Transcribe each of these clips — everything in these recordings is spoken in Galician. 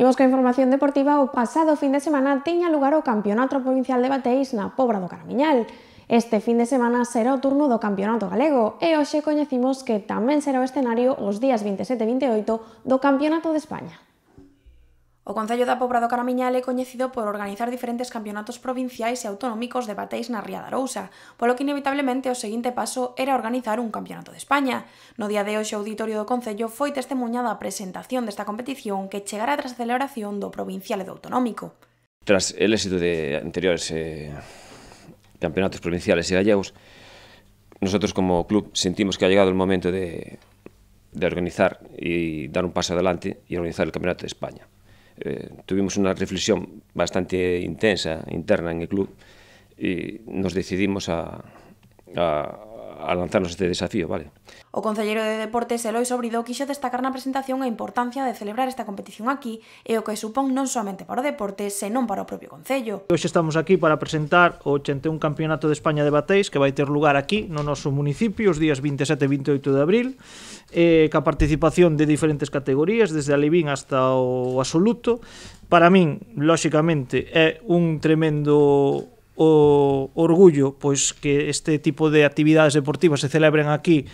Imos coa información deportiva, o pasado fin de semana tiña lugar o Campeonato Provincial de Bateis na Pobra do Caramiñal. Este fin de semana será o turno do Campeonato Galego e hoxe coñecimos que tamén será o escenario os días 27 e 28 do Campeonato de España. O Concello da Pobra do Caramiñal é coñecido por organizar diferentes campeonatos provinciais e autonómicos de bateis na Ría da Arousa, polo que inevitablemente o seguinte paso era organizar un campeonato de España. No día de hoxe o auditorio do Concello foi testemunhada a presentación desta competición que chegará tras a celebración do provincial e do autonómico. Tras el éxito de anteriores eh, campeonatos provinciales e gallegos, nosotros como club sentimos que ha llegado el momento de, de organizar e dar un paso adelante e organizar o Campeonato de España eh, tuvimos unha reflexión bastante intensa interna en el club e nos decidimos a, a, a lanzarnos este desafío, vale. O concelleiro de Deportes Eloi Sobrido quixo destacar na presentación a importancia de celebrar esta competición aquí e o que supón non somente para o deporte, senón para o propio concello. Hoxe estamos aquí para presentar o 81 Campeonato de España de Bateis que vai ter lugar aquí no noso municipio os días 27 e 28 de abril eh, ca participación de diferentes categorías desde a Levin hasta o Absoluto. Para min, lóxicamente, é un tremendo o orgullo pois que este tipo de actividades deportivas se celebren aquí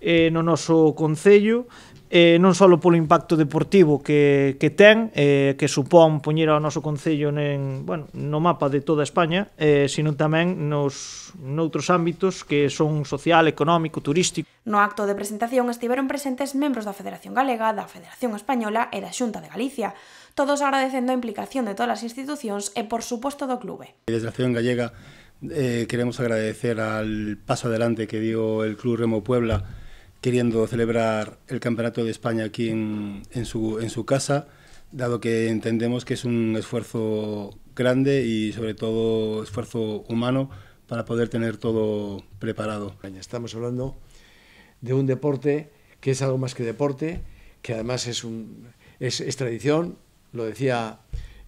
eh, no noso concello eh, non só polo impacto deportivo que, que ten, eh, que supón poñer ao noso Concello nen, bueno, no mapa de toda España, eh, sino tamén nos noutros ámbitos que son social, económico, turístico. No acto de presentación estiveron presentes membros da Federación Galega, da Federación Española e da Xunta de Galicia, todos agradecendo a implicación de todas as institucións e, por suposto, do clube. Desde a Federación Gallega eh, queremos agradecer al paso adelante que dio el Club Remo Puebla queriendo celebrar el Campeonato de España aquí en, su, casa, dado que entendemos que es un esfuerzo grande y sobre todo esfuerzo humano para poder tener todo preparado. Estamos hablando de un deporte que es algo más que deporte, que además es, un, es, tradición, lo decía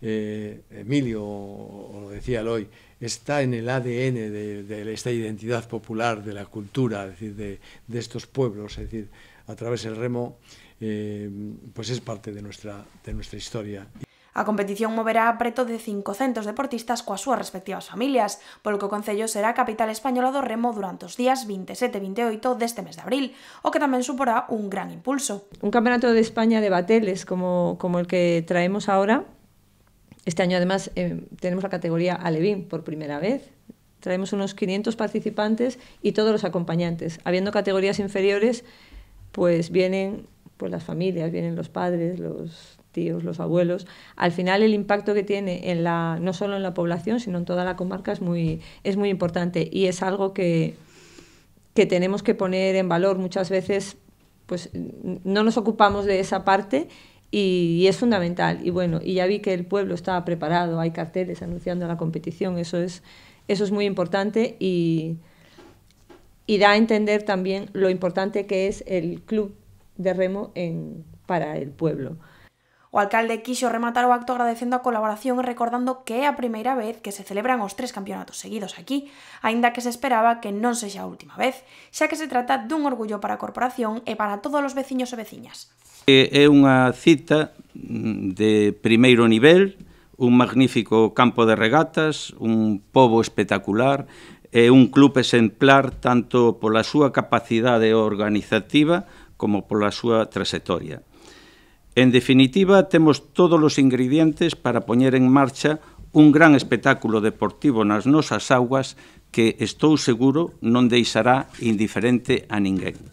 eh, Emilio o, lo decía Eloy, está en el ADN de, esta identidad popular, de la cultura, de, estos pueblos, es decir, a través del remo, eh, pues es parte de nuestra, historia. A competición moverá a preto de 500 deportistas con sus respectivas familias, por lo que o Concello será capital española do remo durante los días 27 28 28 este mes de abril, o que también suporá un gran impulso. Un campeonato de España de bateles como el que traemos ahora, este año además eh, tenemos la categoría Alevín por primera vez. Traemos unos 500 participantes y todos los acompañantes. Habiendo categorías inferiores, pues vienen pues las familias, vienen los padres, los tíos, los abuelos. Al final el impacto que tiene en la, no solo en la población, sino en toda la comarca es muy, es muy importante y es algo que, tenemos que poner en valor. Muchas veces pues, no nos ocupamos de esa parte y, es fundamental. Y bueno, y ya vi que el pueblo estaba preparado, hay carteles anunciando la competición, eso es, eso es muy importante y, y da a entender también lo importante que es el club de remo en, para el pueblo. O alcalde quiso rematar o acto agradeciendo a colaboración y recordando que é a primera vez que se celebran los tres campeonatos seguidos aquí, ainda que se esperaba que no sexa a última vez, ya que se trata de un orgullo para a corporación y e para todos los vecinos e vecinas. É unha cita mm, de primeiro nivel, un magnífico campo de regatas, un pobo espectacular, é un club exemplar tanto pola súa capacidade organizativa como pola súa trayectoria. En definitiva, temos todos os ingredientes para poñer en marcha un gran espectáculo deportivo nas nosas augas que estou seguro non deixará indiferente a ninguén.